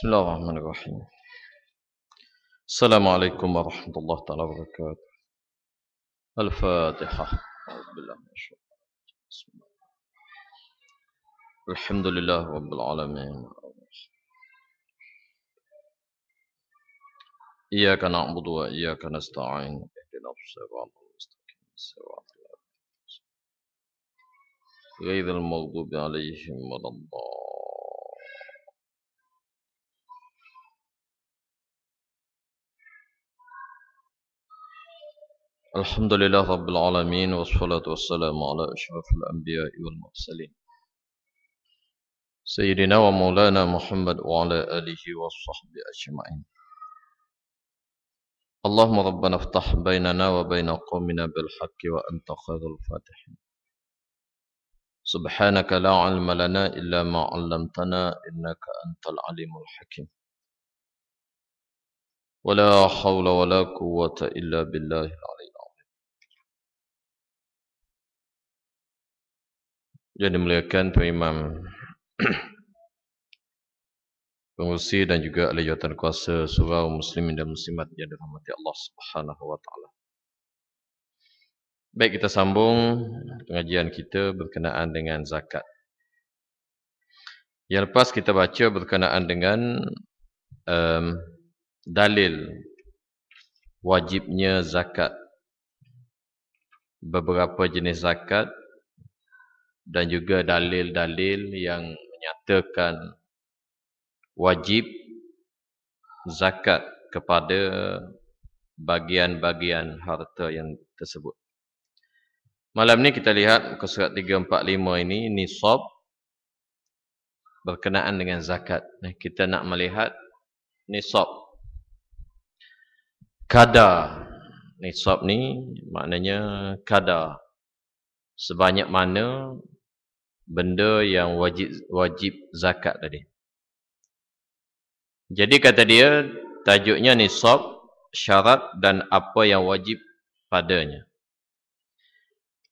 بسم الله الرحمن الرحيم السلام عليكم ورحمة الله تعالى وبركاته الفاتحة رب بالله بسم الله الحمد لله رب العالمين إياك نعبد وإياك نستعين اهدنا الصراط المستقيم صراط غير المغضوب عليهم ولا الضالين الحمد لله رب العالمين والصلاة والسلام على أشرف الأنبياء والمرسلين سيدنا ومولانا محمد وعلى آله وصحبه أجمعين اللهم ربنا افتح بيننا وبين قومنا بالحق وأنت خير الفاتحين سبحانك لا علم لنا إلا ما علمتنا إنك أنت العليم الحكيم ولا حول ولا قوة إلا بالله العليم. yang dimuliakan Tuan Imam pengurusi dan juga ahli jawatan kuasa surau muslimin dan muslimat yang dirahmati Allah Subhanahu wa taala. Baik kita sambung pengajian kita berkenaan dengan zakat. Yang lepas kita baca berkenaan dengan um, dalil wajibnya zakat. Beberapa jenis zakat dan juga dalil-dalil yang menyatakan wajib zakat kepada bagian-bagian harta yang tersebut. Malam ni kita lihat muka surat 345 ini nisab berkenaan dengan zakat. Kita nak melihat nisab. Kada nisab ni maknanya kada sebanyak mana benda yang wajib wajib zakat tadi. Jadi kata dia tajuknya ni nisab syarat dan apa yang wajib padanya.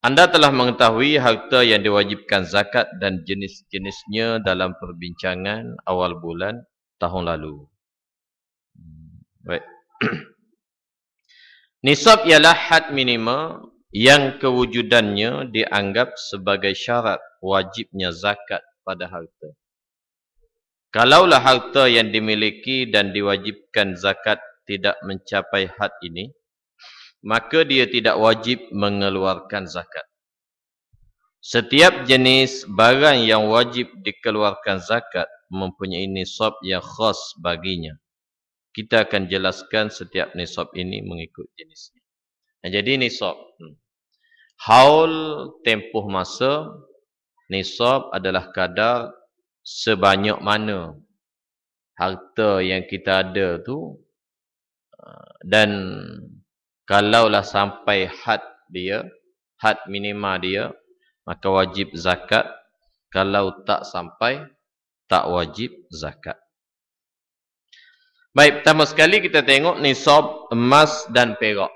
Anda telah mengetahui harta yang diwajibkan zakat dan jenis-jenisnya dalam perbincangan awal bulan tahun lalu. Hmm, baik. Nisab ialah had minima yang kewujudannya dianggap sebagai syarat wajibnya zakat pada harta. Kalaulah harta yang dimiliki dan diwajibkan zakat tidak mencapai had ini, maka dia tidak wajib mengeluarkan zakat. Setiap jenis barang yang wajib dikeluarkan zakat mempunyai nisab yang khas baginya. Kita akan jelaskan setiap nisab ini mengikut jenisnya jadi nisab. Hmm. Haul tempuh masa nisab adalah kadar sebanyak mana harta yang kita ada tu uh, dan kalaulah sampai had dia, had minima dia, maka wajib zakat. Kalau tak sampai, tak wajib zakat. Baik, pertama sekali kita tengok nisab emas dan perak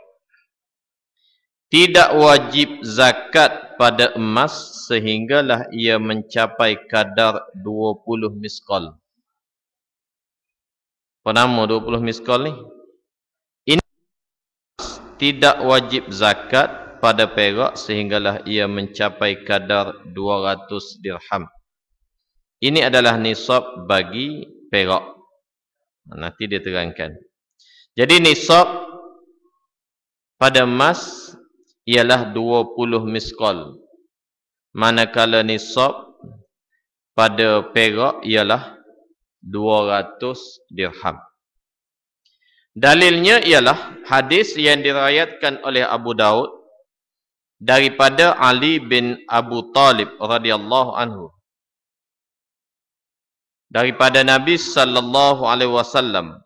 tidak wajib zakat pada emas sehinggalah ia mencapai kadar 20 miskal. Apa nama 20 miskal ni? Ini tidak wajib zakat pada perak sehinggalah ia mencapai kadar 200 dirham. Ini adalah nisab bagi perak. Nanti dia terangkan. Jadi nisab pada emas ialah 20 miskol manakala nisab pada perak ialah 200 dirham dalilnya ialah hadis yang dirayatkan oleh Abu Daud daripada Ali bin Abu Talib radhiyallahu anhu daripada Nabi sallallahu alaihi wasallam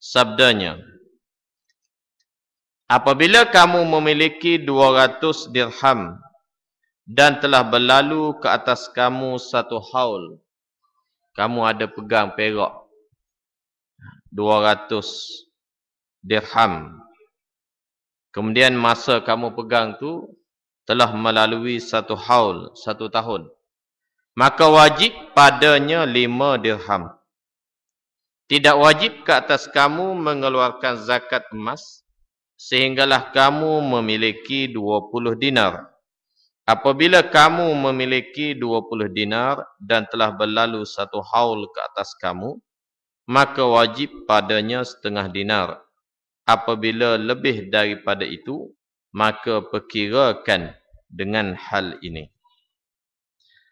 sabdanya Apabila kamu memiliki 200 dirham dan telah berlalu ke atas kamu satu haul. Kamu ada pegang perak 200 dirham. Kemudian masa kamu pegang tu telah melalui satu haul, satu tahun. Maka wajib padanya lima dirham. Tidak wajib ke atas kamu mengeluarkan zakat emas sehinggalah kamu memiliki 20 dinar. Apabila kamu memiliki 20 dinar dan telah berlalu satu haul ke atas kamu, maka wajib padanya setengah dinar. Apabila lebih daripada itu, maka perkirakan dengan hal ini.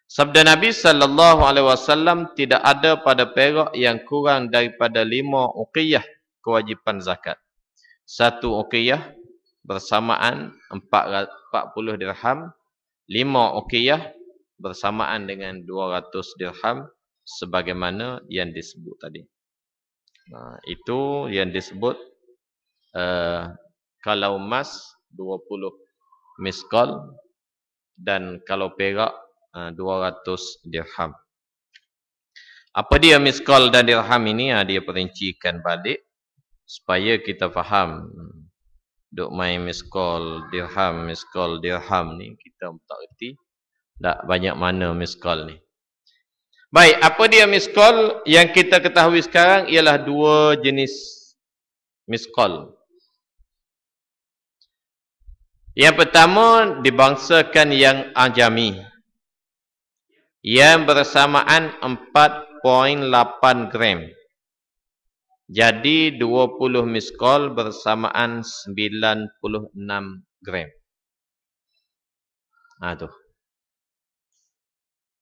Sabda Nabi sallallahu alaihi wasallam tidak ada pada perak yang kurang daripada lima uqiyah kewajipan zakat satu okiyah bersamaan 40 dirham, lima okiyah bersamaan dengan 200 dirham sebagaimana yang disebut tadi. Nah, itu yang disebut uh, kalau emas 20 miskol dan kalau perak uh, eh, 200 dirham. Apa dia miskol dan dirham ini? Ah, dia perincikan balik supaya kita faham duk main miskol dirham miskol dirham ni kita tak reti tak banyak mana miskol ni baik apa dia miskol yang kita ketahui sekarang ialah dua jenis miskol yang pertama dibangsakan yang ajami yang bersamaan 4.8 gram jadi 20 miskol bersamaan 96 gram. Ha tu.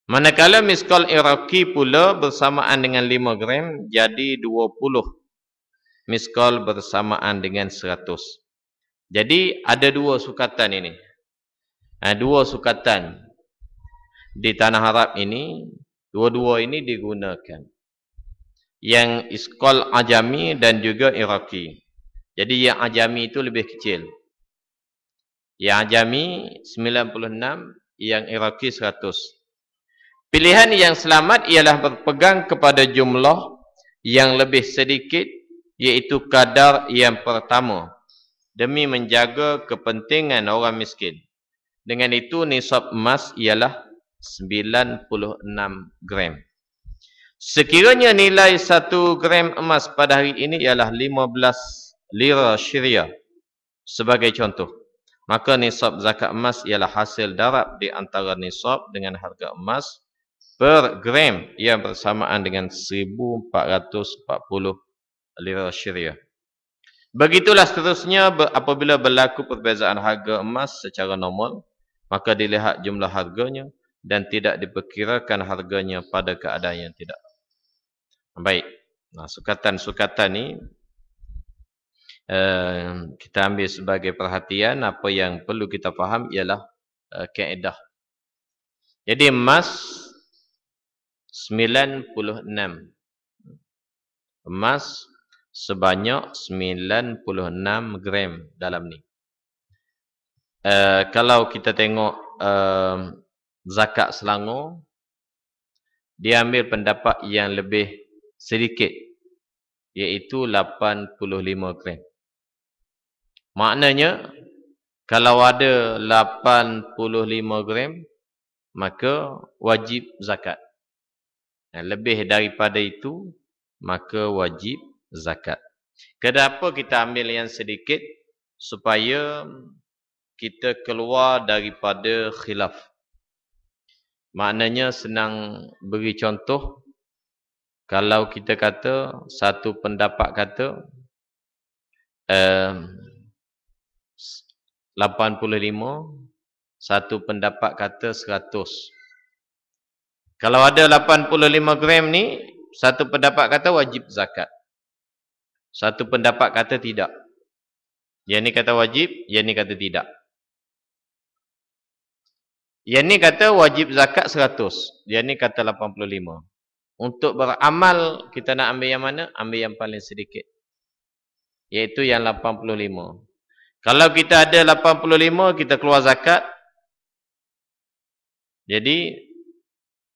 Manakala miskol iraki pula bersamaan dengan 5 gram, jadi 20 miskol bersamaan dengan 100. Jadi ada dua sukatan ini. Ha, dua sukatan di tanah Arab ini, dua-dua ini digunakan yang iskol ajami dan juga iraki. Jadi yang ajami itu lebih kecil. Yang ajami 96, yang iraki 100. Pilihan yang selamat ialah berpegang kepada jumlah yang lebih sedikit iaitu kadar yang pertama demi menjaga kepentingan orang miskin. Dengan itu nisab emas ialah 96 gram. Sekiranya nilai 1 gram emas pada hari ini ialah 15 lira syria. Sebagai contoh, maka nisab zakat emas ialah hasil darab di antara nisab dengan harga emas per gram yang bersamaan dengan 1440 lira syria. Begitulah seterusnya apabila berlaku perbezaan harga emas secara normal, maka dilihat jumlah harganya dan tidak diperkirakan harganya pada keadaan yang tidak Baik. Nah, sukatan-sukatan ni uh, kita ambil sebagai perhatian apa yang perlu kita faham ialah uh, kaedah. Jadi emas 96. Emas sebanyak 96 gram dalam ni. Uh, kalau kita tengok uh, zakat Selangor dia ambil pendapat yang lebih sedikit iaitu 85 gram. Maknanya kalau ada 85 gram maka wajib zakat. Dan lebih daripada itu maka wajib zakat. Kenapa kita ambil yang sedikit supaya kita keluar daripada khilaf. Maknanya senang beri contoh kalau kita kata satu pendapat kata eh, 85 satu pendapat kata 100 kalau ada 85 gram ni satu pendapat kata wajib zakat satu pendapat kata tidak yang ni kata wajib yang ni kata tidak yang ni kata wajib zakat 100 yang ni kata 85 untuk beramal, kita nak ambil yang mana? Ambil yang paling sedikit. Iaitu yang 85. Kalau kita ada 85, kita keluar zakat. Jadi,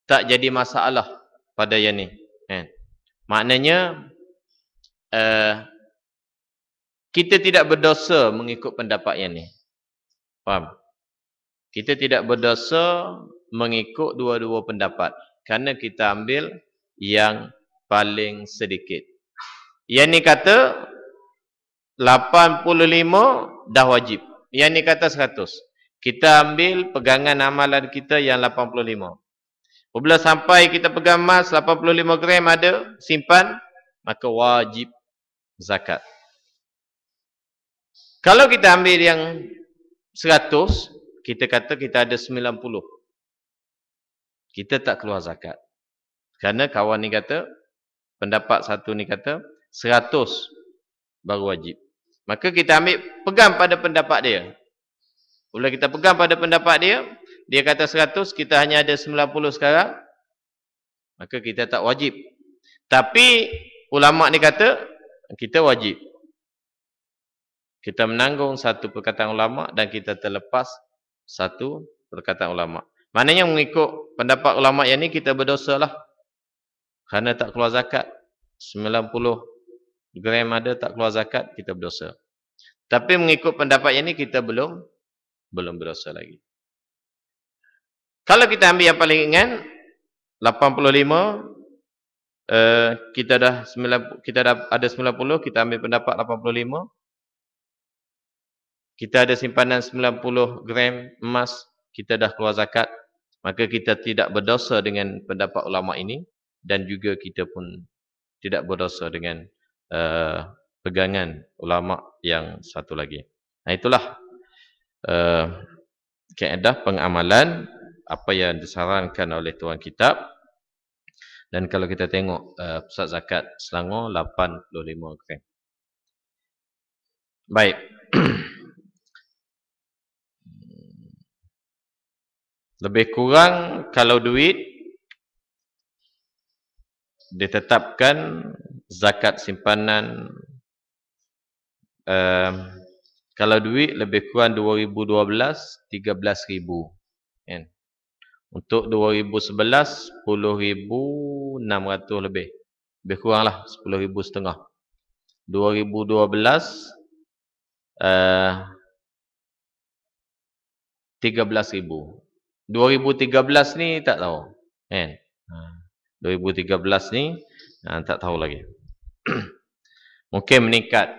tak jadi masalah pada yang ni. Kan? Eh. Maknanya, uh, kita tidak berdosa mengikut pendapat yang ni. Faham? Kita tidak berdosa mengikut dua-dua pendapat. Kerana kita ambil 85 yang paling sedikit. Yang ni kata 85 dah wajib. Yang ni kata 100. Kita ambil pegangan amalan kita yang 85. Apabila sampai kita pegang emas 85 gram ada simpan maka wajib zakat. Kalau kita ambil yang 100, kita kata kita ada 90. Kita tak keluar zakat. Kerana kawan ni kata, pendapat satu ni kata, seratus baru wajib. Maka kita ambil pegang pada pendapat dia. Bila kita pegang pada pendapat dia, dia kata seratus kita hanya ada sembilan puluh sekarang. Maka kita tak wajib. Tapi ulama ni kata, kita wajib. Kita menanggung satu perkataan ulama dan kita terlepas satu perkataan ulama. Maknanya mengikut pendapat ulama yang ini kita berdosalah. Kerana tak keluar zakat 90 gram ada tak keluar zakat kita berdosa. Tapi mengikut pendapat yang ini kita belum belum berdosa lagi. Kalau kita ambil yang paling ringan 85 uh, eh, kita dah 90 kita dah ada 90 kita ambil pendapat 85 kita ada simpanan 90 gram emas kita dah keluar zakat maka kita tidak berdosa dengan pendapat ulama ini dan juga kita pun tidak berdosa dengan uh, pegangan ulama yang satu lagi. Nah itulah uh, eh, keadaan pengamalan apa yang disarankan oleh Tuan Kitab dan kalau kita tengok uh, pusat zakat Selangor 85 gram. Baik. Lebih kurang kalau duit ditetapkan zakat simpanan uh, kalau duit lebih kurang 2012 13000 kan untuk 2011 10600 lebih lebih kuranglah 10000 setengah 2012 a uh, 13000 2013 ni tak tahu kan hmm. 2013 ni ha, tak tahu lagi mungkin meningkat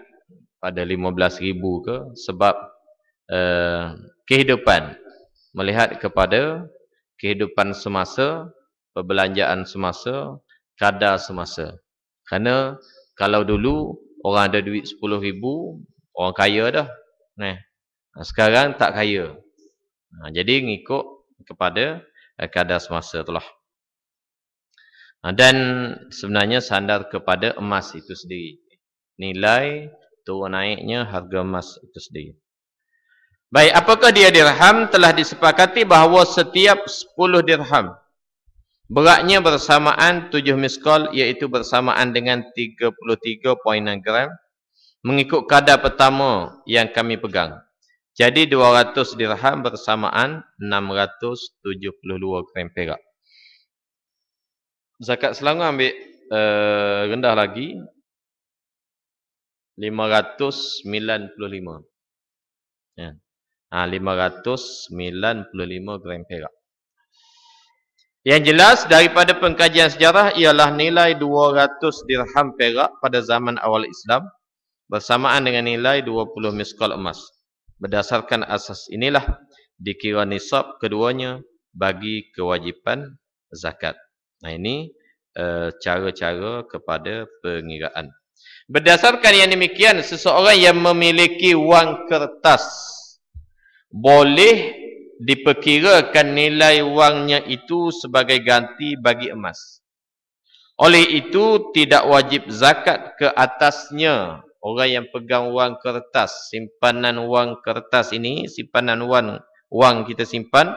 pada 15 ribu ke sebab uh, kehidupan melihat kepada kehidupan semasa perbelanjaan semasa kadar semasa kerana kalau dulu orang ada duit 10 ribu orang kaya dah Nah, sekarang tak kaya ha, jadi ngikut kepada uh, kadar semasa itulah Ha, dan sebenarnya sandar kepada emas itu sendiri nilai tu naiknya harga emas itu sendiri baik apakah dia dirham telah disepakati bahawa setiap 10 dirham beratnya bersamaan 7 miskol iaitu bersamaan dengan 33.6 gram mengikut kadar pertama yang kami pegang jadi 200 dirham bersamaan 672 gram perak zakat Selangor ambil uh, rendah lagi 595 ya ah ha, 595 gram perak yang jelas daripada pengkajian sejarah ialah nilai 200 dirham perak pada zaman awal Islam bersamaan dengan nilai 20 miskal emas berdasarkan asas inilah dikira nisab keduanya bagi kewajipan zakat Nah ini uh, cara-cara kepada pengiraan. Berdasarkan yang demikian, seseorang yang memiliki wang kertas boleh diperkirakan nilai wangnya itu sebagai ganti bagi emas. Oleh itu tidak wajib zakat ke atasnya orang yang pegang wang kertas, simpanan wang kertas ini, simpanan wang wang kita simpan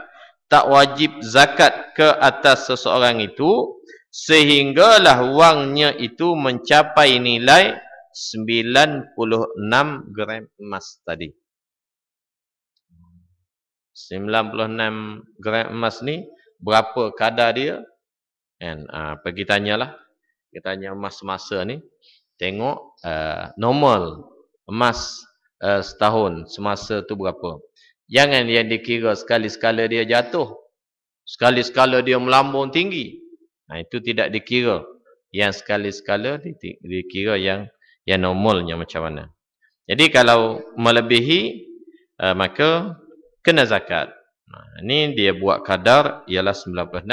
tak wajib zakat ke atas seseorang itu sehinggalah wangnya itu mencapai nilai 96 gram emas tadi 96 gram emas ni berapa kadar dia kan uh, pergi tanyalah kita tanya emas semasa ni tengok uh, normal emas uh, setahun semasa tu berapa Jangan yang dikira sekali-sekala dia jatuh. Sekali-sekala dia melambung tinggi. Nah, ha, itu tidak dikira. Yang sekali-sekala dikira yang yang normalnya macam mana. Jadi kalau melebihi, uh, maka kena zakat. Nah, ha, ini dia buat kadar ialah 96.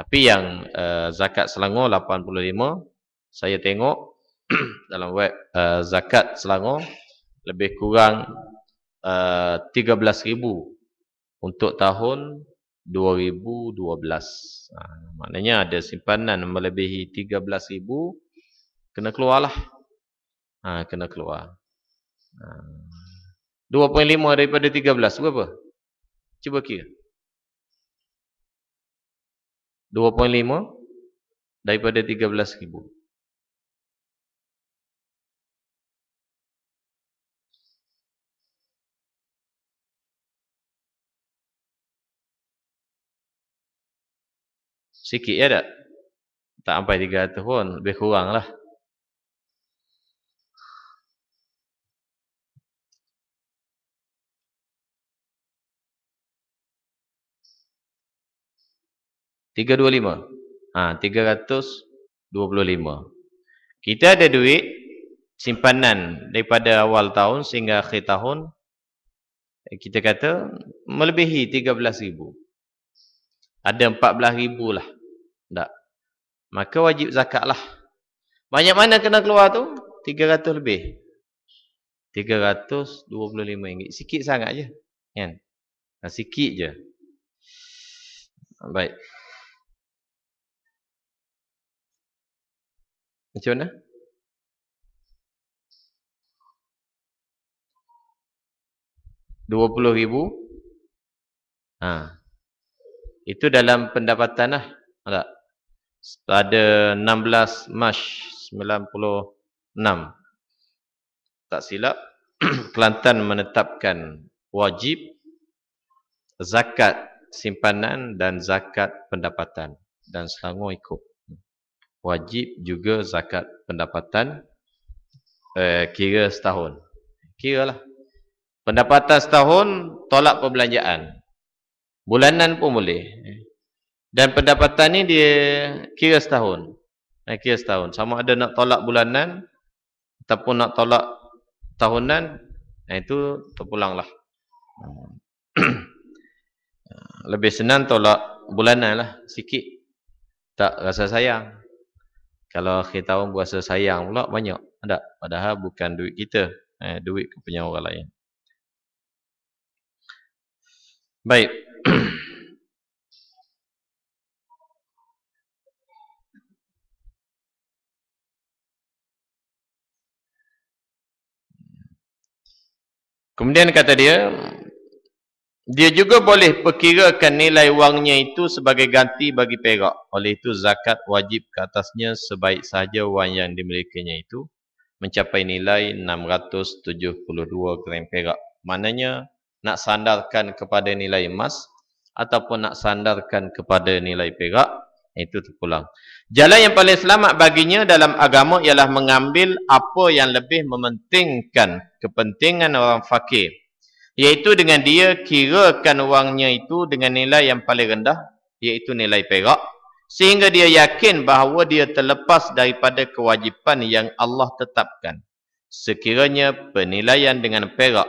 Tapi yang uh, zakat selangor 85. Saya tengok dalam web uh, zakat selangor lebih kurang uh, eh, 13,000 untuk tahun 2012. Uh, ha, maknanya ada simpanan melebihi 13,000 kena keluarlah. Ha kena keluar. Ha. Uh, 2.5 daripada 13 berapa? Cuba kira. 2.5 daripada 13,000 Sikit ya tak? Tak sampai 300 pun, lebih kurang lah. Tiga dua lima. Ha, tiga ratus dua puluh lima. Kita ada duit simpanan daripada awal tahun sehingga akhir tahun. Kita kata melebihi tiga belas ribu. Ada empat belas ribu lah. Tak. Maka wajib zakat lah. Banyak mana kena keluar tu? 300 lebih. 325 ringgit. Sikit sangat je. Kan? Ha, sikit je. Baik. Macam mana? RM20,000. Ha. Itu dalam pendapatan lah. Ha, tak? pada 16 Mac 96 tak silap Kelantan menetapkan wajib zakat simpanan dan zakat pendapatan dan Selangor ikut wajib juga zakat pendapatan eh, kira setahun kira lah pendapatan setahun tolak perbelanjaan bulanan pun boleh dan pendapatan ni dia kira setahun. Eh, kira setahun. Sama ada nak tolak bulanan ataupun nak tolak tahunan, nah eh, itu terpulanglah. Lebih senang tolak bulanan lah. Sikit. Tak rasa sayang. Kalau akhir tahun rasa sayang pula banyak. Tak. Padahal bukan duit kita. Eh, duit kepunyaan orang lain. Baik. Kemudian kata dia, dia juga boleh perkirakan nilai wangnya itu sebagai ganti bagi perak. Oleh itu zakat wajib ke atasnya sebaik sahaja wang yang dimilikinya itu mencapai nilai 672 gram perak. Maknanya nak sandarkan kepada nilai emas ataupun nak sandarkan kepada nilai perak 672. Itu terpulang. Jalan yang paling selamat baginya dalam agama ialah mengambil apa yang lebih mementingkan kepentingan orang fakir. Iaitu dengan dia kirakan wangnya itu dengan nilai yang paling rendah, iaitu nilai perak. Sehingga dia yakin bahawa dia terlepas daripada kewajipan yang Allah tetapkan. Sekiranya penilaian dengan perak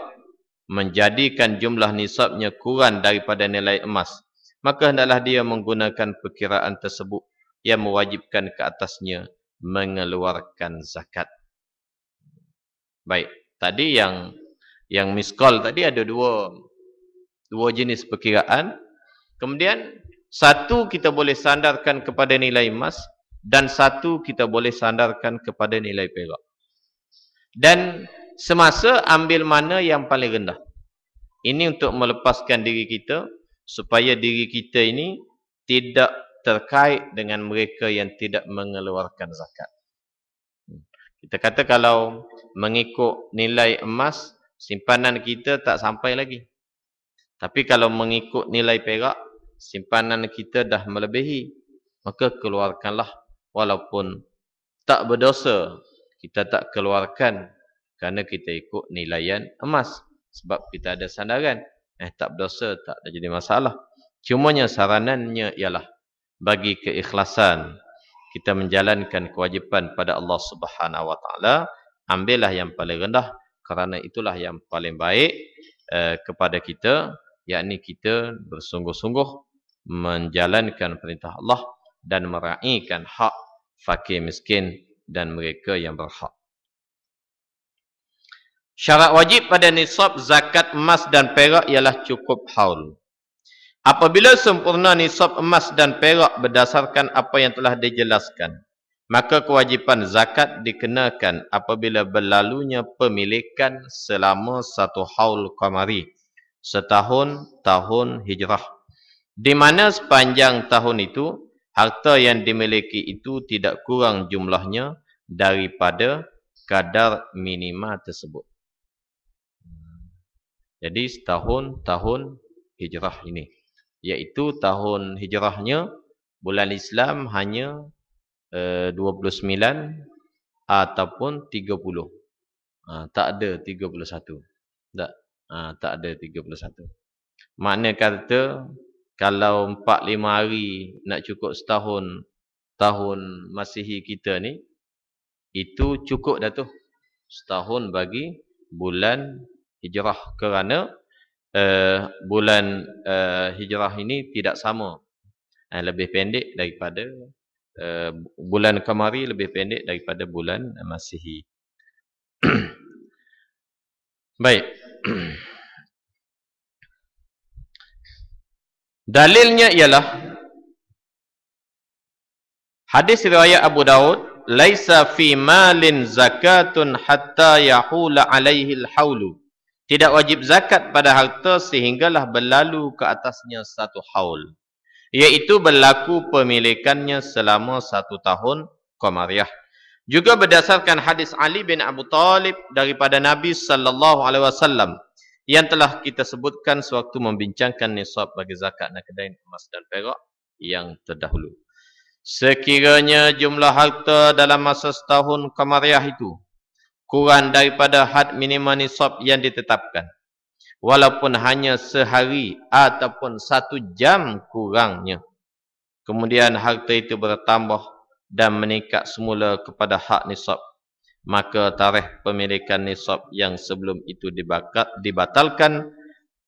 menjadikan jumlah nisabnya kurang daripada nilai emas maka hendaklah dia menggunakan perkiraan tersebut yang mewajibkan ke atasnya mengeluarkan zakat. Baik, tadi yang yang miskol tadi ada dua dua jenis perkiraan. Kemudian satu kita boleh sandarkan kepada nilai emas dan satu kita boleh sandarkan kepada nilai perak. Dan semasa ambil mana yang paling rendah. Ini untuk melepaskan diri kita supaya diri kita ini tidak terkait dengan mereka yang tidak mengeluarkan zakat. Hmm. Kita kata kalau mengikut nilai emas, simpanan kita tak sampai lagi. Tapi kalau mengikut nilai perak, simpanan kita dah melebihi. Maka keluarkanlah walaupun tak berdosa, kita tak keluarkan kerana kita ikut nilaian emas. Sebab kita ada sandaran. Eh, tak berdosa, tak ada jadi masalah. Cumanya saranannya ialah bagi keikhlasan kita menjalankan kewajipan pada Allah Subhanahu wa taala, ambillah yang paling rendah kerana itulah yang paling baik eh, kepada kita, yakni kita bersungguh-sungguh menjalankan perintah Allah dan meraihkan hak fakir miskin dan mereka yang berhak. Syarat wajib pada nisab zakat emas dan perak ialah cukup haul. Apabila sempurna nisab emas dan perak berdasarkan apa yang telah dijelaskan, maka kewajipan zakat dikenakan apabila berlalunya pemilikan selama satu haul kamari, setahun tahun hijrah. Di mana sepanjang tahun itu, harta yang dimiliki itu tidak kurang jumlahnya daripada kadar minima tersebut. Jadi setahun-tahun hijrah ini. Iaitu tahun hijrahnya bulan Islam hanya eh, uh, 29 ataupun 30. Uh, ha, tak ada 31. Tak, uh, tak ada 31. Makna kata kalau 4-5 hari nak cukup setahun tahun masihi kita ni itu cukup dah tu setahun bagi bulan hijrah kerana uh, bulan uh, hijrah ini tidak sama uh, lebih pendek daripada uh, bulan kamari lebih pendek daripada bulan masihi baik dalilnya ialah hadis riwayat Abu Daud Laisa fi malin zakatun hatta yahula alaihi haulu tidak wajib zakat pada harta sehinggalah berlalu ke atasnya satu haul. Iaitu berlaku pemilikannya selama satu tahun Qamariah. Juga berdasarkan hadis Ali bin Abu Talib daripada Nabi sallallahu alaihi wasallam yang telah kita sebutkan sewaktu membincangkan nisab bagi zakat nakedain emas dan perak yang terdahulu. Sekiranya jumlah harta dalam masa setahun Qamariah itu kurang daripada had minimum nisab yang ditetapkan walaupun hanya sehari ataupun satu jam kurangnya kemudian harta itu bertambah dan meningkat semula kepada hak nisab maka tarikh pemilikan nisab yang sebelum itu dibakat, dibatalkan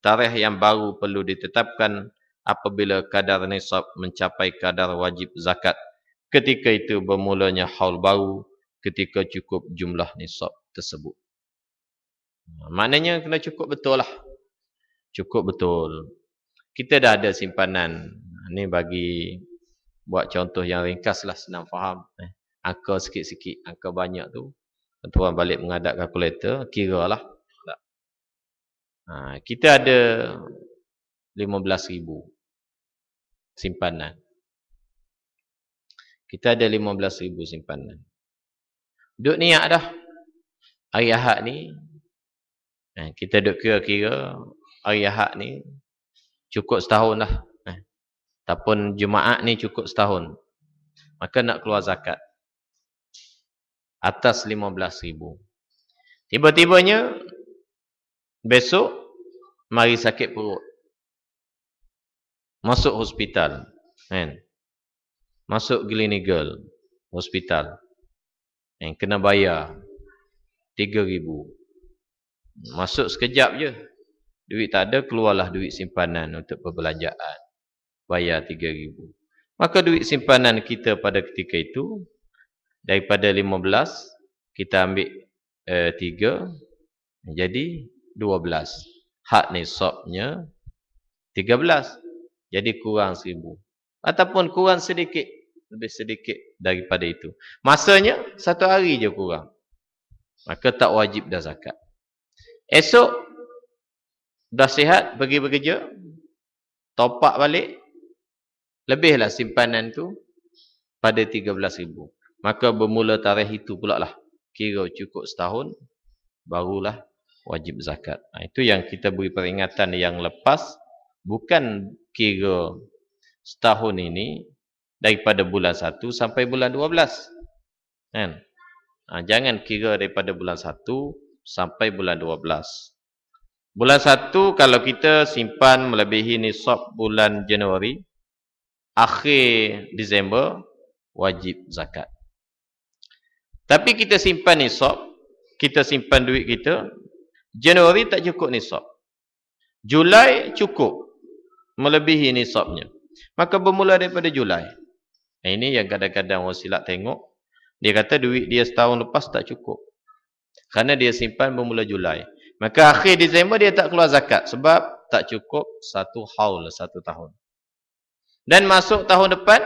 tarikh yang baru perlu ditetapkan apabila kadar nisab mencapai kadar wajib zakat ketika itu bermulanya haul baru ketika cukup jumlah nisab tersebut. Ha, maknanya kena cukup betul lah. Cukup betul. Kita dah ada simpanan. Ini ha, bagi buat contoh yang ringkas lah senang faham. Eh, angka sikit-sikit, angka banyak tu. Tuan balik mengadap kalkulator, kira lah. Ha, kita ada rm ribu simpanan. Kita ada rm ribu simpanan. Duk niat dah. Hari Ahad ni, eh, kita duk kira-kira, hari Ahad ni, cukup setahun lah. Eh. Ataupun Jumaat ni cukup setahun. Maka nak keluar zakat. Atas rm ribu. Tiba-tibanya, besok, mari sakit perut. Masuk hospital. Kan? Masuk Glenigal hospital. Yang kena bayar. Tiga ribu. Masuk sekejap je. Duit tak ada, keluarlah duit simpanan untuk perbelanjaan. Bayar tiga ribu. Maka duit simpanan kita pada ketika itu, daripada lima belas, kita ambil eh, tiga, eh, jadi dua belas. Hak nisabnya tiga belas. Jadi kurang seribu. Ataupun kurang sedikit lebih sedikit daripada itu. Masanya satu hari je kurang. Maka tak wajib dah zakat. Esok dah sihat pergi bekerja. Topak balik. Lebihlah simpanan tu pada 13,000. Maka bermula tarikh itu pula lah. Kira cukup setahun barulah wajib zakat. Nah, ha, itu yang kita beri peringatan yang lepas. Bukan kira setahun ini daripada bulan 1 sampai bulan 12 kan ha, jangan kira daripada bulan 1 sampai bulan 12 bulan 1 kalau kita simpan melebihi nisab bulan Januari akhir Disember wajib zakat tapi kita simpan nisab kita simpan duit kita Januari tak cukup nisab Julai cukup melebihi nisabnya maka bermula daripada Julai Nah, ini yang kadang-kadang orang silap tengok. Dia kata duit dia setahun lepas tak cukup. Kerana dia simpan bermula Julai. Maka akhir Disember dia tak keluar zakat. Sebab tak cukup satu haul lah, satu tahun. Dan masuk tahun depan.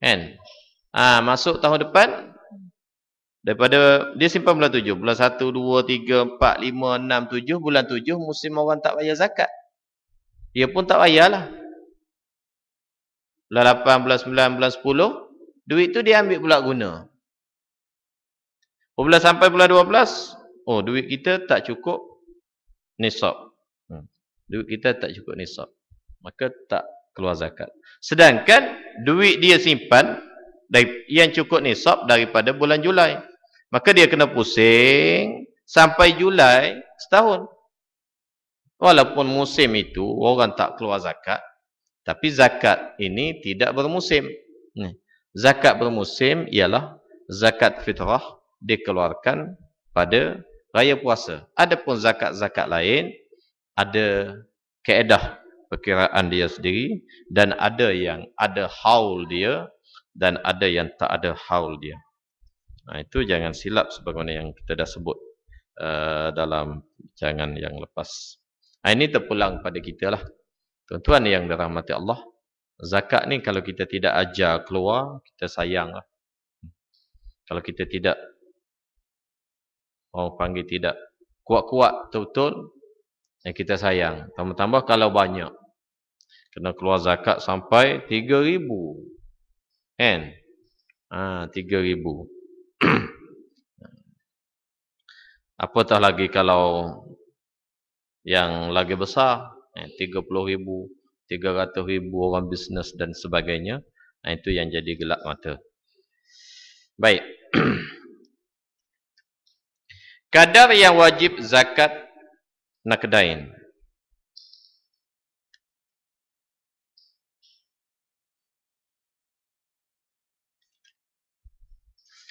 Kan? Ah ha, Masuk tahun depan. Daripada dia simpan bulan tujuh. Bulan satu, dua, tiga, empat, lima, enam, tujuh. Bulan tujuh musim orang tak bayar zakat. Dia pun tak bayarlah. lah bulan 8, bulan 9, bulan 10, duit tu dia ambil pula guna. Bulan sampai bulan 12, oh duit kita tak cukup nisab. Hmm. Duit kita tak cukup nisab. Maka tak keluar zakat. Sedangkan duit dia simpan dari, yang cukup nisab daripada bulan Julai. Maka dia kena pusing sampai Julai setahun. Walaupun musim itu orang tak keluar zakat, tapi zakat ini tidak bermusim. Zakat bermusim ialah zakat fitrah dikeluarkan pada raya puasa. Adapun zakat-zakat lain ada keedah perkiraan dia sendiri dan ada yang ada haul dia dan ada yang tak ada haul dia. Nah, ha, itu jangan silap sebagaimana yang kita dah sebut uh, dalam jangan yang lepas. Nah, ha, ini terpulang pada kita lah. Tuan-tuan yang dirahmati Allah, zakat ni kalau kita tidak ajar keluar, kita sayanglah. Kalau kita tidak orang panggil tidak kuat-kuat betul-betul, yang kita sayang. Tambah-tambah kalau banyak. Kena keluar zakat sampai 3,000. Kan? Ha, 3,000. Apatah lagi kalau yang lagi besar, 30 eh, ribu, 300 ribu orang bisnes dan sebagainya. Nah eh, Itu yang jadi gelap mata. Baik. Kadar yang wajib zakat nakdain.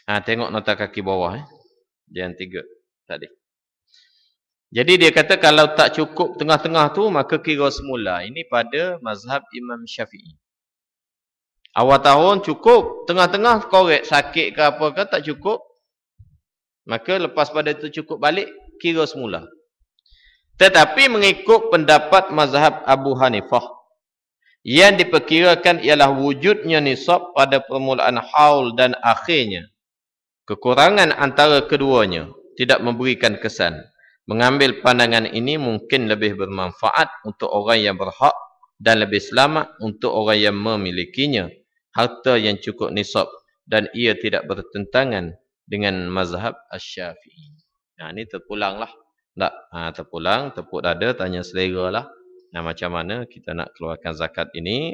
Ah tengok nota kaki bawah. Eh. Yang tiga tadi. Jadi dia kata kalau tak cukup tengah-tengah tu maka kira semula. Ini pada mazhab Imam Syafi'i. Awal tahun cukup, tengah-tengah korek sakit ke apa ke tak cukup. Maka lepas pada tu cukup balik kira semula. Tetapi mengikut pendapat mazhab Abu Hanifah yang diperkirakan ialah wujudnya nisab pada permulaan haul dan akhirnya. Kekurangan antara keduanya tidak memberikan kesan. Mengambil pandangan ini mungkin lebih bermanfaat untuk orang yang berhak dan lebih selamat untuk orang yang memilikinya. Harta yang cukup nisab dan ia tidak bertentangan dengan mazhab Asy-Syafi'i. Nah ini terpulanglah. Tak, ha, terpulang, tepuk dada, tanya selera lah. Nah macam mana kita nak keluarkan zakat ini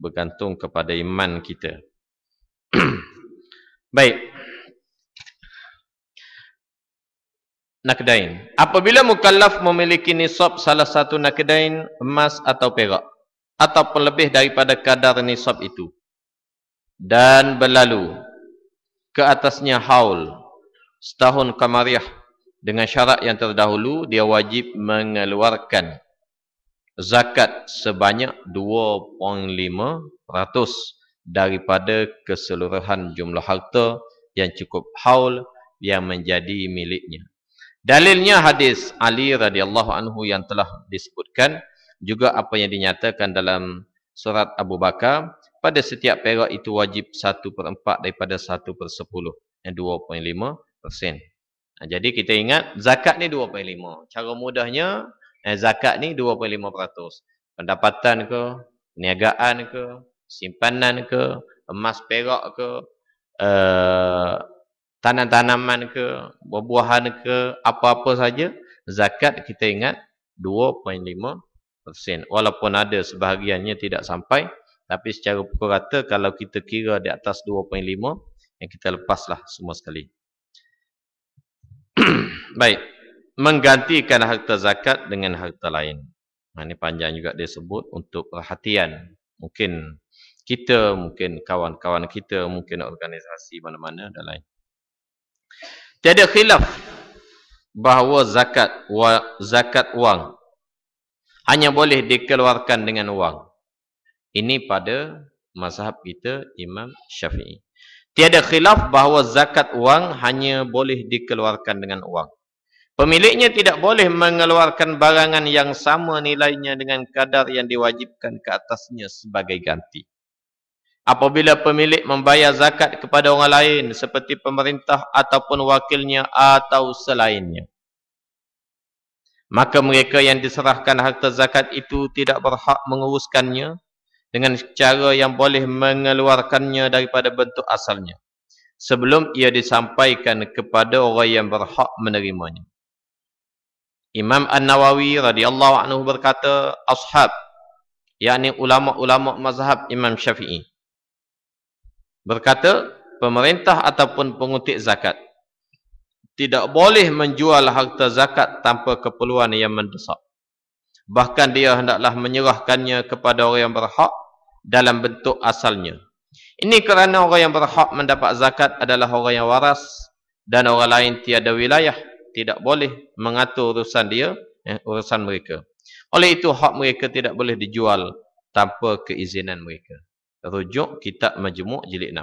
bergantung kepada iman kita. Baik. nakedain. Apabila mukallaf memiliki nisab salah satu nakedain emas atau perak atau lebih daripada kadar nisab itu dan berlalu ke atasnya haul setahun kamariah dengan syarat yang terdahulu dia wajib mengeluarkan zakat sebanyak 2.5% daripada keseluruhan jumlah harta yang cukup haul yang menjadi miliknya Dalilnya hadis Ali radhiyallahu anhu yang telah disebutkan juga apa yang dinyatakan dalam surat Abu Bakar pada setiap perak itu wajib 1/4 daripada 1/10 yang 2.5%. Nah, ha, jadi kita ingat zakat ni 2.5. Cara mudahnya eh, zakat ni 2.5%. Pendapatan ke, niagaan ke, simpanan ke, emas perak ke, uh, tanaman-tanaman ke, buah-buahan ke, apa-apa saja, zakat kita ingat 2.5%. Walaupun ada sebahagiannya tidak sampai, tapi secara pukul rata kalau kita kira di atas 2.5, yang kita lepaslah semua sekali. Baik, menggantikan harta zakat dengan harta lain. Nah, ha, ini panjang juga dia sebut untuk perhatian. Mungkin kita, mungkin kawan-kawan kita, mungkin organisasi mana-mana dan lain. Tiada khilaf bahawa zakat wa, zakat wang hanya boleh dikeluarkan dengan wang. Ini pada mazhab kita Imam Syafi'i. Tiada khilaf bahawa zakat wang hanya boleh dikeluarkan dengan wang. Pemiliknya tidak boleh mengeluarkan barangan yang sama nilainya dengan kadar yang diwajibkan ke atasnya sebagai ganti. Apabila pemilik membayar zakat kepada orang lain seperti pemerintah ataupun wakilnya atau selainnya. Maka mereka yang diserahkan harta zakat itu tidak berhak menguruskannya dengan cara yang boleh mengeluarkannya daripada bentuk asalnya. Sebelum ia disampaikan kepada orang yang berhak menerimanya. Imam An-Nawawi radhiyallahu anhu berkata, Ashab, yakni ulama-ulama mazhab Imam Syafi'i berkata pemerintah ataupun pengutip zakat tidak boleh menjual harta zakat tanpa keperluan yang mendesak bahkan dia hendaklah menyerahkannya kepada orang yang berhak dalam bentuk asalnya ini kerana orang yang berhak mendapat zakat adalah orang yang waras dan orang lain tiada wilayah tidak boleh mengatur urusan dia eh, urusan mereka oleh itu hak mereka tidak boleh dijual tanpa keizinan mereka Rujuk kitab majmuk jilid 6.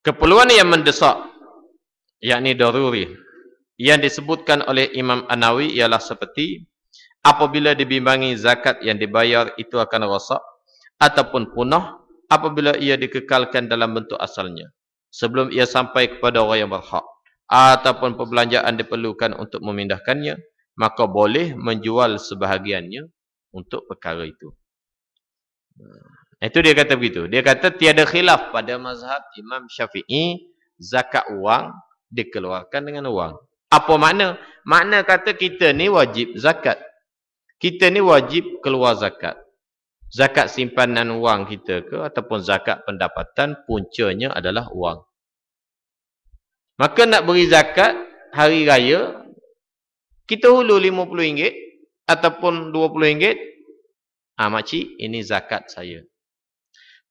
Keperluan yang mendesak, yakni daruri, yang disebutkan oleh Imam An-Nawi ialah seperti apabila dibimbangi zakat yang dibayar itu akan rosak ataupun punah apabila ia dikekalkan dalam bentuk asalnya sebelum ia sampai kepada orang yang berhak ataupun perbelanjaan diperlukan untuk memindahkannya maka boleh menjual sebahagiannya untuk perkara itu itu dia kata begitu. Dia kata tiada khilaf pada mazhab Imam Syafi'i zakat uang dikeluarkan dengan uang. Apa makna? Makna kata kita ni wajib zakat. Kita ni wajib keluar zakat. Zakat simpanan wang kita ke ataupun zakat pendapatan puncanya adalah uang. Maka nak beri zakat hari raya kita hulu RM50 ataupun RM20 Ah ha, makcik, ini zakat saya.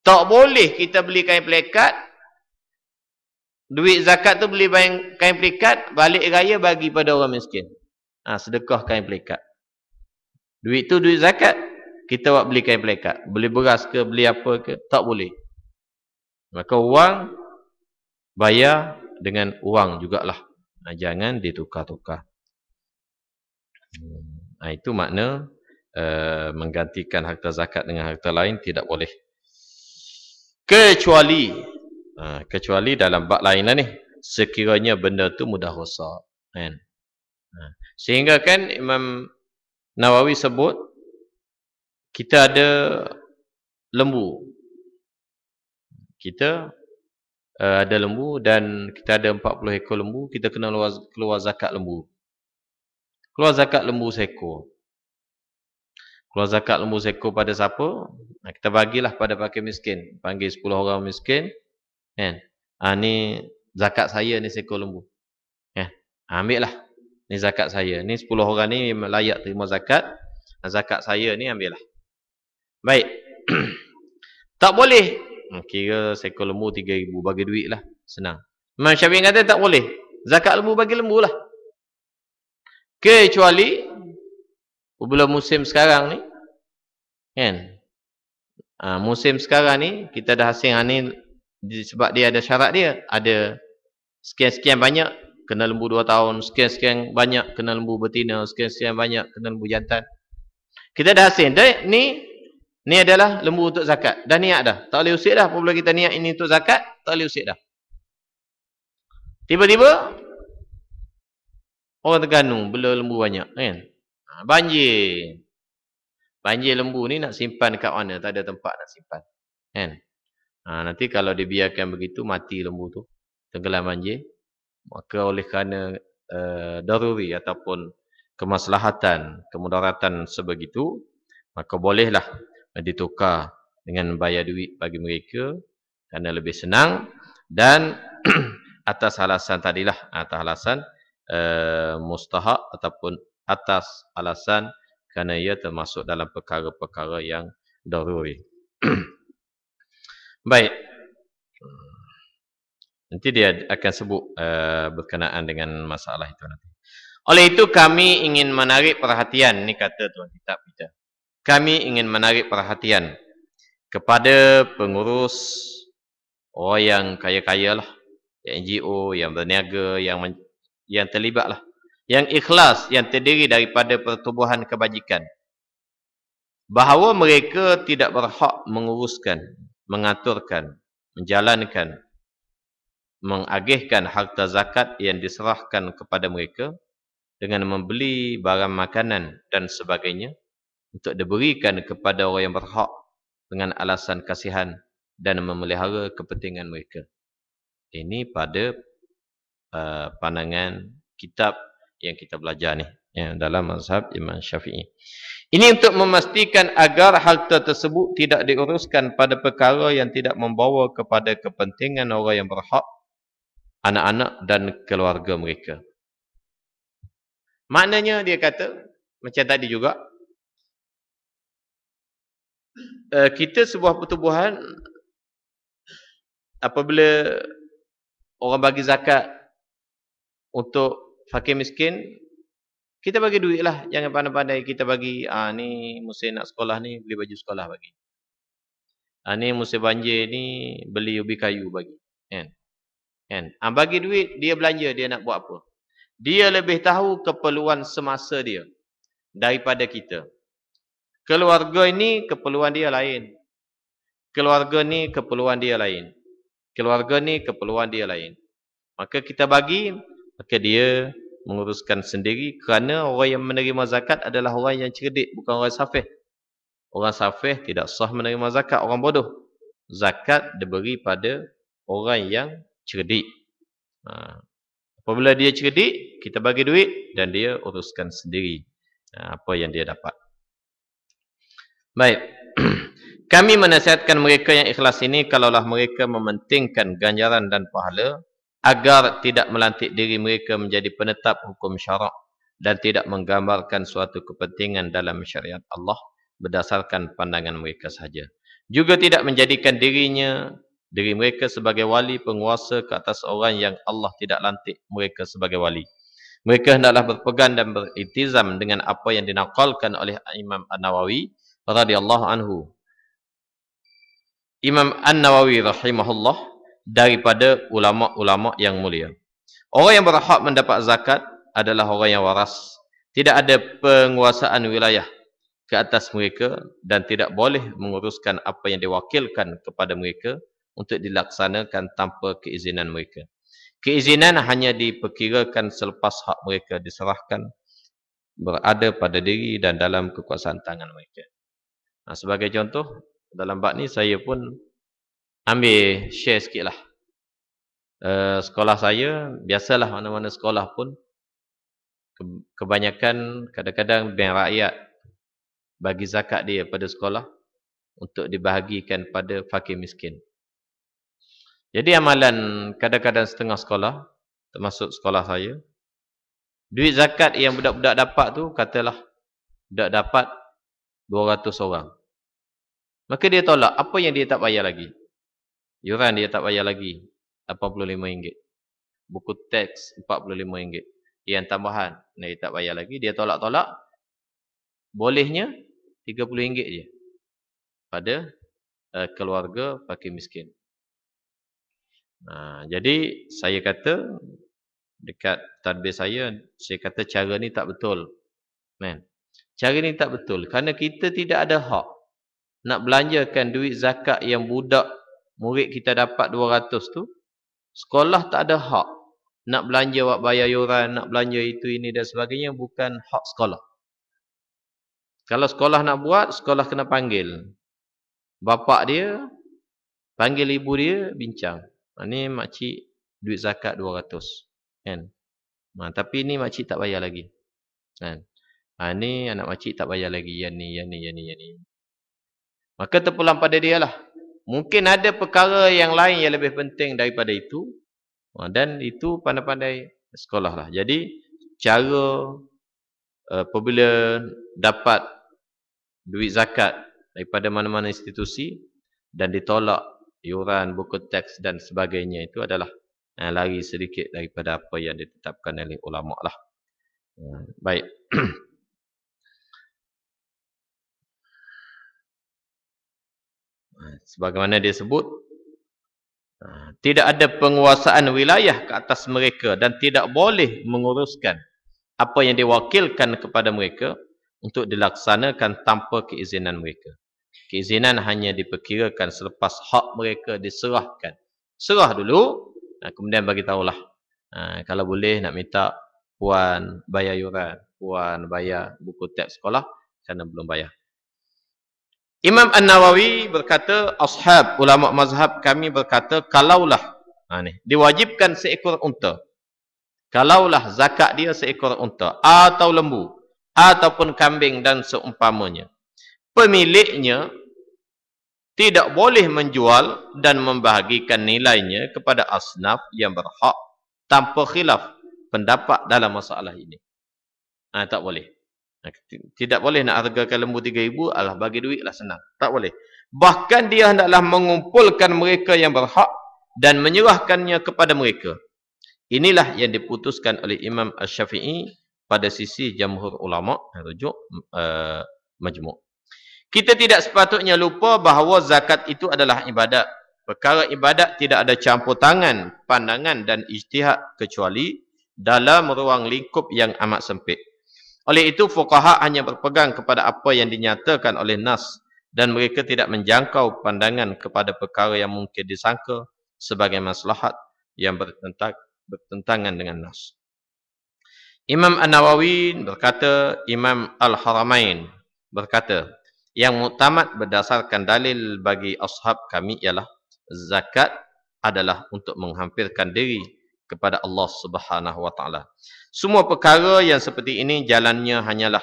Tak boleh kita beli kain pelikat. Duit zakat tu beli bayang, kain pelikat, balik raya bagi pada orang miskin. Ah ha, sedekah kain pelikat. Duit tu duit zakat. Kita buat beli kain pelikat. Beli beras ke, beli apa ke, tak boleh. Maka uang bayar dengan uang jugalah. Ha, jangan ditukar-tukar. Hmm, ha, itu makna Eh, menggantikan harta zakat dengan harta lain tidak boleh kecuali uh, kecuali dalam bab lain lah ni sekiranya benda tu mudah rosak kan uh, sehingga kan Imam Nawawi sebut kita ada lembu kita uh, ada lembu dan kita ada 40 ekor lembu kita kena keluar, keluar zakat lembu keluar zakat lembu seekor Keluar zakat lembu seko pada siapa? Nah, kita bagilah pada pakai miskin. Panggil 10 orang miskin. Kan? Ha, ni zakat saya ni seko lembu. Ya. Ha, ah, ambil lah. Ni zakat saya. Ni 10 orang ni layak terima zakat. Ha, zakat saya ni ambil lah. Baik. tak boleh. Hmm, kira seko lembu ribu bagi duit lah. Senang. Imam Syafiq kata tak boleh. Zakat lembu bagi lembu lah. Kecuali Sebelum musim sekarang ni kan ha, musim sekarang ni kita dah asing lah ni sebab dia ada syarat dia ada sekian-sekian banyak kena lembu dua tahun sekian-sekian banyak kena lembu betina sekian-sekian banyak kena lembu jantan kita dah asing dan ni ni adalah lembu untuk zakat dah niat dah tak boleh usik dah apabila kita niat ini untuk zakat tak boleh usik dah tiba-tiba orang terganu bela lembu banyak kan Ha, banjir. Banjir lembu ni nak simpan kat mana? Tak ada tempat nak simpan. Kan? Ha, nanti kalau dibiarkan begitu, mati lembu tu. Tenggelam banjir. Maka oleh kerana uh, daruri ataupun kemaslahatan, kemudaratan sebegitu, maka bolehlah ditukar dengan bayar duit bagi mereka kerana lebih senang dan atas alasan tadilah, atas alasan uh, mustahak ataupun atas alasan kerana ia termasuk dalam perkara-perkara yang daruri. Baik. Nanti dia akan sebut uh, berkenaan dengan masalah itu nanti. Oleh itu kami ingin menarik perhatian, ini kata Tuan Kitab kita. Kami ingin menarik perhatian kepada pengurus orang yang kaya-kaya lah. NGO, yang berniaga, yang yang terlibat lah yang ikhlas yang terdiri daripada pertubuhan kebajikan bahawa mereka tidak berhak menguruskan mengaturkan menjalankan mengagihkan harta zakat yang diserahkan kepada mereka dengan membeli barang makanan dan sebagainya untuk diberikan kepada orang yang berhak dengan alasan kasihan dan memelihara kepentingan mereka ini pada uh, pandangan kitab yang kita belajar ni ya, dalam mazhab Imam Syafi'i. Ini untuk memastikan agar hal tersebut tidak diuruskan pada perkara yang tidak membawa kepada kepentingan orang yang berhak anak-anak dan keluarga mereka. Maknanya dia kata macam tadi juga eh, kita sebuah pertubuhan apabila orang bagi zakat untuk fakir miskin kita bagi duit lah jangan pandai-pandai kita bagi ah ni musim nak sekolah ni beli baju sekolah bagi ah ni musim banjir ni beli ubi kayu bagi kan kan ah bagi duit dia belanja dia nak buat apa dia lebih tahu keperluan semasa dia daripada kita keluarga ini keperluan dia lain keluarga ni keperluan dia lain keluarga ni keperluan dia lain maka kita bagi maka dia menguruskan sendiri kerana orang yang menerima zakat adalah orang yang cerdik bukan orang safih orang safih tidak sah menerima zakat orang bodoh zakat diberi pada orang yang cerdik ha. apabila dia cerdik kita bagi duit dan dia uruskan sendiri ha, apa yang dia dapat baik kami menasihatkan mereka yang ikhlas ini kalaulah mereka mementingkan ganjaran dan pahala agar tidak melantik diri mereka menjadi penetap hukum syarak dan tidak menggambarkan suatu kepentingan dalam syariat Allah berdasarkan pandangan mereka sahaja. Juga tidak menjadikan dirinya, diri mereka sebagai wali penguasa ke atas orang yang Allah tidak lantik mereka sebagai wali. Mereka hendaklah berpegang dan beritizam dengan apa yang dinakalkan oleh Imam An-Nawawi radhiyallahu anhu. Imam An-Nawawi rahimahullah daripada ulama-ulama yang mulia. Orang yang berhak mendapat zakat adalah orang yang waras. Tidak ada penguasaan wilayah ke atas mereka dan tidak boleh menguruskan apa yang diwakilkan kepada mereka untuk dilaksanakan tanpa keizinan mereka. Keizinan hanya diperkirakan selepas hak mereka diserahkan berada pada diri dan dalam kekuasaan tangan mereka. Nah, sebagai contoh, dalam bab ni saya pun ambil share sikit lah uh, eh, sekolah saya biasalah mana-mana sekolah pun kebanyakan kadang-kadang bank rakyat bagi zakat dia pada sekolah untuk dibahagikan pada fakir miskin jadi amalan kadang-kadang setengah sekolah termasuk sekolah saya duit zakat yang budak-budak dapat tu katalah budak dapat 200 orang maka dia tolak apa yang dia tak bayar lagi Yuran dia tak bayar lagi RM85 Buku teks RM45 Yang tambahan dia tak bayar lagi Dia tolak-tolak Bolehnya RM30 je Pada uh, keluarga pakai miskin ha, Jadi saya kata Dekat tadbir saya Saya kata cara ni tak betul Man. Cara ni tak betul Kerana kita tidak ada hak Nak belanjakan duit zakat yang budak murid kita dapat 200 tu sekolah tak ada hak nak belanja wak bayar yuran nak belanja itu ini dan sebagainya bukan hak sekolah kalau sekolah nak buat sekolah kena panggil bapa dia panggil ibu dia bincang ha, ni makcik duit zakat 200 kan nah, ha, tapi ini makcik tak bayar lagi kan ha, ni anak makcik tak bayar lagi yang ni yang ni yang ni, yang ni. maka terpulang pada dia lah Mungkin ada perkara yang lain yang lebih penting daripada itu. Ha, dan itu pandai-pandai sekolah lah. Jadi, cara eh, apabila dapat duit zakat daripada mana-mana institusi dan ditolak yuran, buku teks dan sebagainya itu adalah eh, lari sedikit daripada apa yang ditetapkan oleh ulama' lah. Ha, baik. Ha, sebagaimana dia sebut, ha, tidak ada penguasaan wilayah ke atas mereka dan tidak boleh menguruskan apa yang diwakilkan kepada mereka untuk dilaksanakan tanpa keizinan mereka. Keizinan hanya diperkirakan selepas hak mereka diserahkan. Serah dulu, ha, kemudian bagi bagitahulah. Kalau boleh nak minta puan bayar yuran, puan bayar buku teks sekolah kerana belum bayar. Imam An-Nawawi berkata, ashab ulama mazhab kami berkata, kalaulah ha, ni, diwajibkan seekor unta. Kalaulah zakat dia seekor unta atau lembu ataupun kambing dan seumpamanya. Pemiliknya tidak boleh menjual dan membahagikan nilainya kepada asnaf yang berhak tanpa khilaf pendapat dalam masalah ini. Ha, tak boleh. Tidak boleh nak hargakan lembu 3,000, alah bagi duit lah senang. Tak boleh. Bahkan dia hendaklah mengumpulkan mereka yang berhak dan menyerahkannya kepada mereka. Inilah yang diputuskan oleh Imam Al-Syafi'i pada sisi jamhur ulama' rujuk uh, eh, majmuk. Kita tidak sepatutnya lupa bahawa zakat itu adalah ibadat. Perkara ibadat tidak ada campur tangan, pandangan dan ijtihad kecuali dalam ruang lingkup yang amat sempit. Oleh itu fuqaha hanya berpegang kepada apa yang dinyatakan oleh nas dan mereka tidak menjangkau pandangan kepada perkara yang mungkin disangka sebagai maslahat yang bertentang, bertentangan dengan nas. Imam An-Nawawi berkata, Imam Al-Haramain berkata, yang muktamad berdasarkan dalil bagi ashab kami ialah zakat adalah untuk menghampirkan diri kepada Allah Subhanahu wa taala. Semua perkara yang seperti ini jalannya hanyalah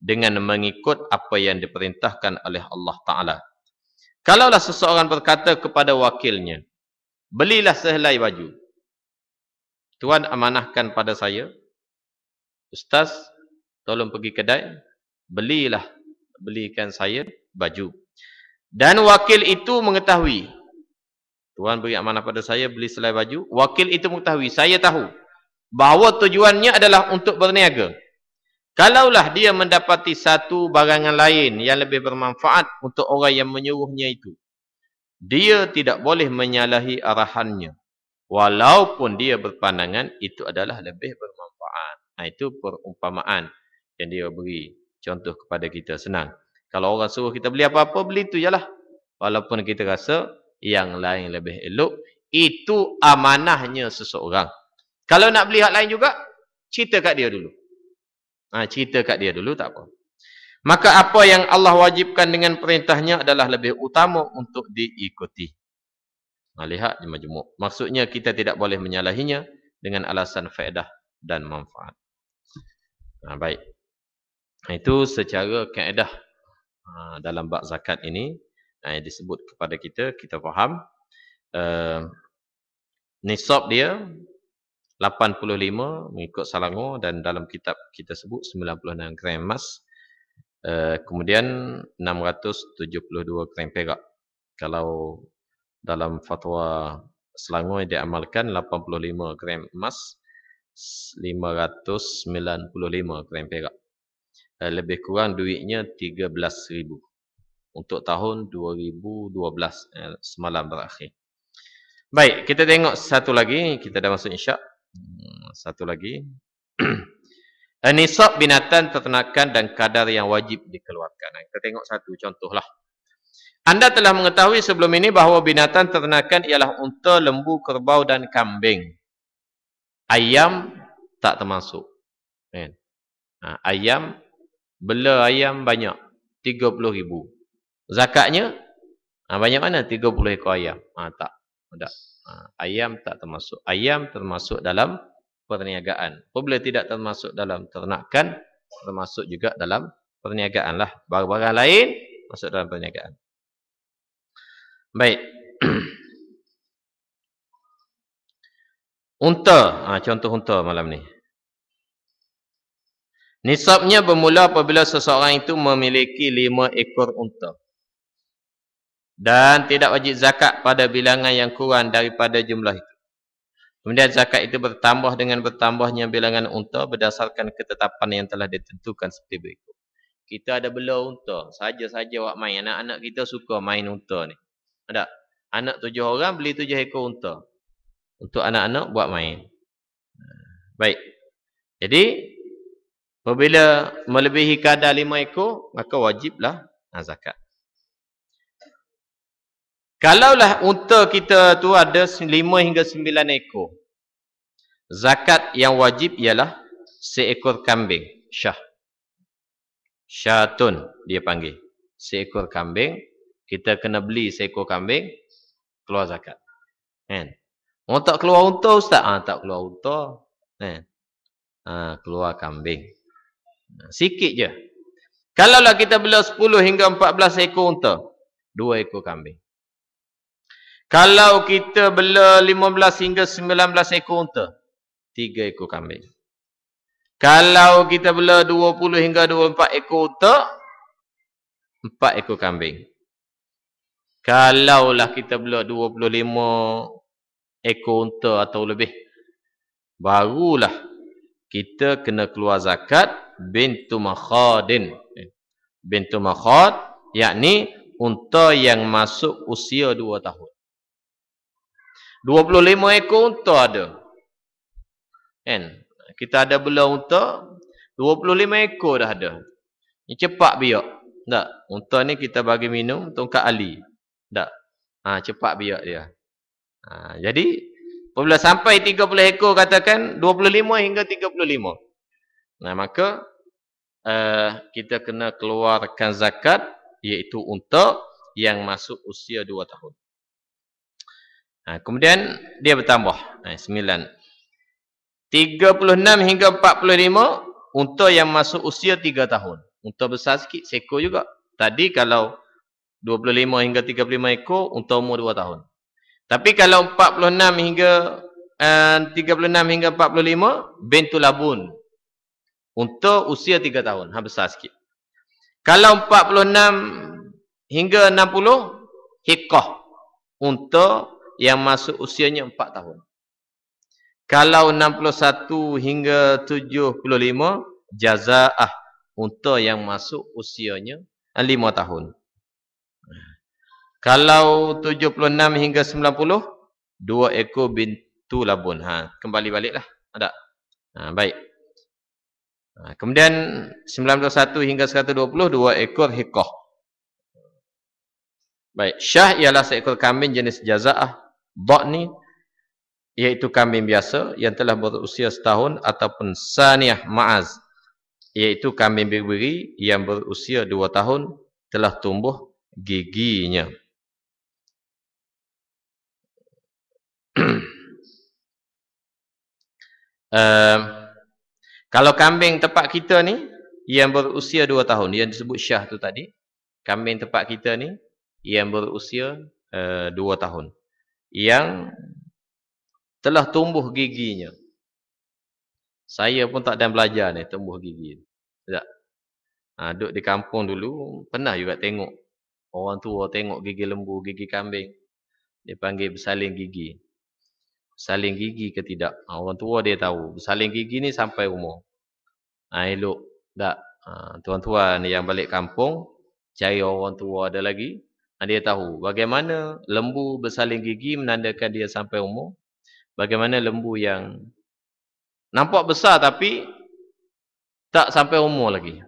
dengan mengikut apa yang diperintahkan oleh Allah taala. Kalaulah seseorang berkata kepada wakilnya, belilah sehelai baju. Tuan amanahkan pada saya. Ustaz, tolong pergi kedai, belilah belikan saya baju. Dan wakil itu mengetahui Tuhan beri amanah pada saya beli selai baju. Wakil itu mengetahui. Saya tahu bahawa tujuannya adalah untuk berniaga. Kalaulah dia mendapati satu barangan lain yang lebih bermanfaat untuk orang yang menyuruhnya itu. Dia tidak boleh menyalahi arahannya. Walaupun dia berpandangan itu adalah lebih bermanfaat. Nah, itu perumpamaan yang dia beri contoh kepada kita. Senang. Kalau orang suruh kita beli apa-apa, beli itu je lah. Walaupun kita rasa yang lain lebih elok. Itu amanahnya seseorang. Kalau nak beli hak lain juga, cerita kat dia dulu. Ha, cerita kat dia dulu, tak apa. Maka apa yang Allah wajibkan dengan perintahnya adalah lebih utama untuk diikuti. Ha, lihat jemaah-jemaah. Maksudnya kita tidak boleh menyalahinya dengan alasan faedah dan manfaat. Nah, ha, baik. Ha, itu secara kaedah ha, dalam bak zakat ini uh, yang disebut kepada kita, kita faham. Uh, nisab dia 85 mengikut Salangor dan dalam kitab kita sebut 96 gram emas. Uh, kemudian 672 gram perak. Kalau dalam fatwa Selangor yang diamalkan 85 gram emas 595 gram perak. Eh, lebih kurang duitnya 13 ribu untuk tahun 2012 eh, semalam berakhir. Baik, kita tengok satu lagi, kita dah masuk insya. Hmm, satu lagi. Eh, nisab binatan ternakan dan kadar yang wajib dikeluarkan. Eh, kita tengok satu contohlah. Anda telah mengetahui sebelum ini bahawa binatan ternakan ialah unta, lembu, kerbau dan kambing. Ayam tak termasuk. Ha, ayam, bela ayam banyak. 30 ribu. Zakatnya ha, banyak mana? 30 ekor ayam. Ha, tak. tak. Ha, ayam tak termasuk. Ayam termasuk dalam perniagaan. Apabila tidak termasuk dalam ternakan, termasuk juga dalam perniagaan lah. Barang-barang lain masuk dalam perniagaan. Baik. unta. Ha, contoh unta malam ni. Nisabnya bermula apabila seseorang itu memiliki lima ekor unta dan tidak wajib zakat pada bilangan yang kurang daripada jumlah itu. Kemudian zakat itu bertambah dengan bertambahnya bilangan unta berdasarkan ketetapan yang telah ditentukan seperti berikut. Kita ada bela unta, saja-saja awak main. Anak-anak kita suka main unta ni. Ada anak tujuh orang beli tujuh ekor unta. Untuk anak-anak buat main. Baik. Jadi, apabila melebihi kadar lima ekor, maka wajiblah ha, zakat. Kalaulah unta kita tu ada 5 hingga 9 ekor. Zakat yang wajib ialah seekor kambing, syah. Syatun dia panggil. Seekor kambing, kita kena beli seekor kambing keluar zakat. Kan? Orang tak keluar unta ustaz? ha, tak keluar unta. Kan? Ha, keluar kambing. Ah, sikit je. Kalaulah kita beli 10 hingga 14 ekor unta, 2 ekor kambing. Kalau kita bela 15 hingga 19 ekor unta, 3 ekor kambing. Kalau kita bela 20 hingga 24 ekor unta, 4 ekor kambing. Kalaulah kita bela 25 ekor unta atau lebih, barulah kita kena keluar zakat bintu makhadin. Bintu makhad, yakni unta yang masuk usia 2 tahun. 25 ekor unta ada. Kan? Kita ada bela unta, 25 ekor dah ada. Ni cepat biak. Tak. Unta ni kita bagi minum tongkat Ali. Tak. Ha, cepat biak dia. Ha, jadi apabila sampai 30 ekor katakan 25 hingga 35. Nah, maka uh, kita kena keluarkan zakat iaitu unta yang masuk usia 2 tahun. Ha, kemudian dia bertambah. Ha, 9. 36 hingga 45 untuk yang masuk usia 3 tahun. Untuk besar sikit, seko juga. Tadi kalau 25 hingga 35 ekor, unta umur 2 tahun. Tapi kalau 46 hingga eh, uh, 36 hingga 45, bentulabun. untuk usia 3 tahun. Ha, besar sikit. Kalau 46 hingga 60, hikah. untuk yang masuk usianya 4 tahun. Kalau 61 hingga 75 jazaah untuk yang masuk usianya 5 ah, tahun. Kalau 76 hingga 90 dua ekor bintu labun. Ha, kembali-baliklah. Ada. Ha, baik. Ha, kemudian 91 hingga 120 dua ekor hikoh. Baik, syah ialah seekor kambing jenis jazaah ni, iaitu kambing biasa yang telah berusia setahun ataupun saniyah ma'az iaitu kambing biri-biri yang berusia dua tahun telah tumbuh giginya. uh, kalau kambing tempat kita ni yang berusia dua tahun yang disebut syah tu tadi kambing tempat kita ni yang berusia uh, dua tahun yang telah tumbuh giginya. Saya pun tak dan belajar ni tumbuh gigi. Tak. Ha, duduk di kampung dulu pernah juga tengok orang tua tengok gigi lembu, gigi kambing. Dia panggil bersaling gigi. Saling gigi ke tidak. Ha, orang tua dia tahu bersaling gigi ni sampai umur. Ah ha, elok tak. Ha, tuan-tuan yang balik kampung cari orang tua ada lagi dia tahu bagaimana lembu bersaling gigi menandakan dia sampai umur bagaimana lembu yang nampak besar tapi tak sampai umur lagi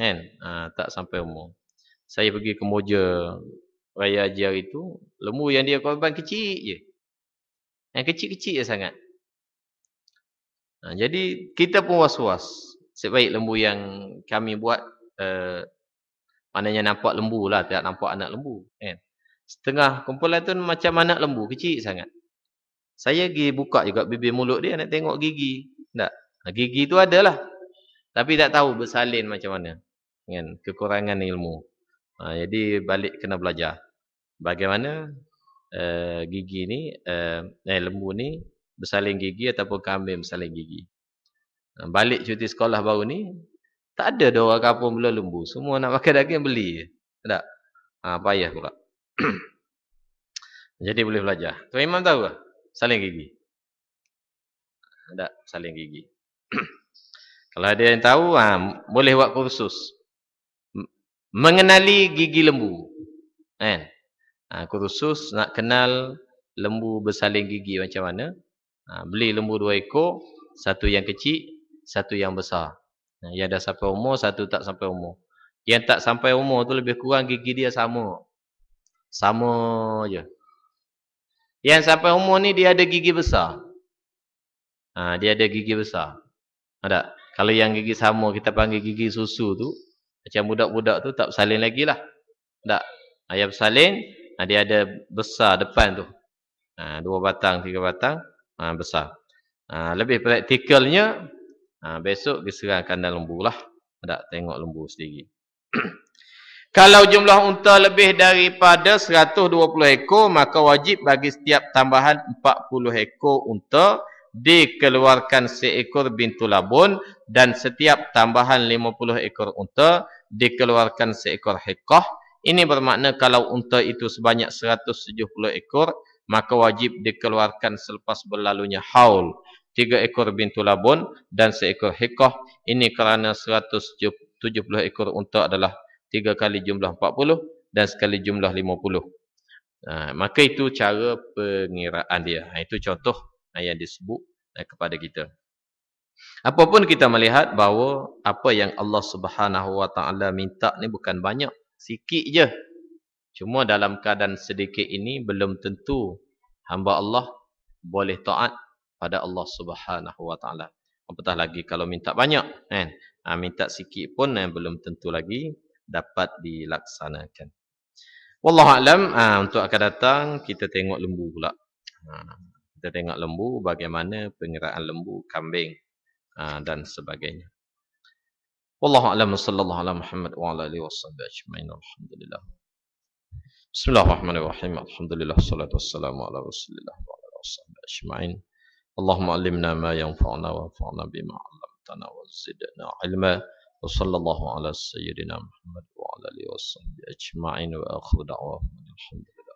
kan ha, tak sampai umur saya pergi ke moja raya ajar itu lembu yang dia korban kecil je yang kecil-kecil je sangat ha, jadi kita pun was-was sebaik lembu yang kami buat uh, Maknanya nampak lembu lah, tidak nampak anak lembu. Kan? Setengah kumpulan tu macam anak lembu, kecil sangat. Saya pergi buka juga bibir mulut dia, nak tengok gigi. Tak? Gigi tu adalah. Tapi tak tahu bersalin macam mana. Kan? Kekurangan ilmu. Ha, jadi balik kena belajar. Bagaimana uh, gigi ni, uh, eh, lembu ni bersalin gigi ataupun kambing bersalin gigi. Balik cuti sekolah baru ni, tak ada dia orang kampung bela lembu. Semua nak makan daging beli Tak? Ha, payah pula. Jadi boleh belajar. Tu Imam tahu tak? Saling gigi. Tak? Saling gigi. Kalau ada yang tahu, ha, boleh buat kursus. Mengenali gigi lembu. Kan? Ha, kursus nak kenal lembu bersaling gigi macam mana. Ha, beli lembu dua ekor. Satu yang kecil, satu yang besar. Yang dah sampai umur, satu tak sampai umur. Yang tak sampai umur tu lebih kurang gigi dia sama. Sama je. Yang sampai umur ni dia ada gigi besar. Ha, dia ada gigi besar. Ada. Ha, Kalau yang gigi sama kita panggil gigi susu tu. Macam budak-budak tu tak bersalin lagi lah. Tak. Ha, yang bersalin ha, dia ada besar depan tu. Ha, dua batang, tiga batang. Ha, besar. Ha, lebih praktikalnya Ha, besok diserahkan dalam lembu lah. Tak tengok lembu sendiri. Kalau jumlah unta lebih daripada 120 ekor, maka wajib bagi setiap tambahan 40 ekor unta dikeluarkan seekor bintu labun dan setiap tambahan 50 ekor unta dikeluarkan seekor hekoh. Ini bermakna kalau unta itu sebanyak 170 ekor, maka wajib dikeluarkan selepas berlalunya haul tiga ekor bintu labun dan seekor hekoh. Ini kerana 170 ekor unta adalah tiga kali jumlah 40 dan sekali jumlah 50. Ha, maka itu cara pengiraan dia. Ha, itu contoh yang disebut kepada kita. Apapun kita melihat bahawa apa yang Allah Subhanahu Wa Taala minta ni bukan banyak, sikit je. Cuma dalam keadaan sedikit ini belum tentu hamba Allah boleh taat pada Allah Subhanahu Wa Taala. Apatah lagi kalau minta banyak kan. Ha, minta sikit pun eh, belum tentu lagi dapat dilaksanakan. Wallahu alam ha, untuk akan datang kita tengok lembu pula. Ha, kita tengok lembu bagaimana pengiraan lembu, kambing ha, dan sebagainya. Wallahu alam sallallahu alaihi Muhammad wa ala alihi washabbi ajmain. Alhamdulillah. Bismillahirrahmanirrahim. Alhamdulillah salatu wassalamu ala Rasulillah wa ala alihi washabbi ajmain. اللهم علمنا ما ينفعنا وانفعنا بما علمتنا وزدنا علما وصلى الله على سيدنا محمد وعلى اله وصحبه اجمعين واخر دعواهم الحمد لله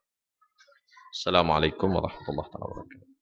السلام عليكم ورحمه الله تعالى وبركاته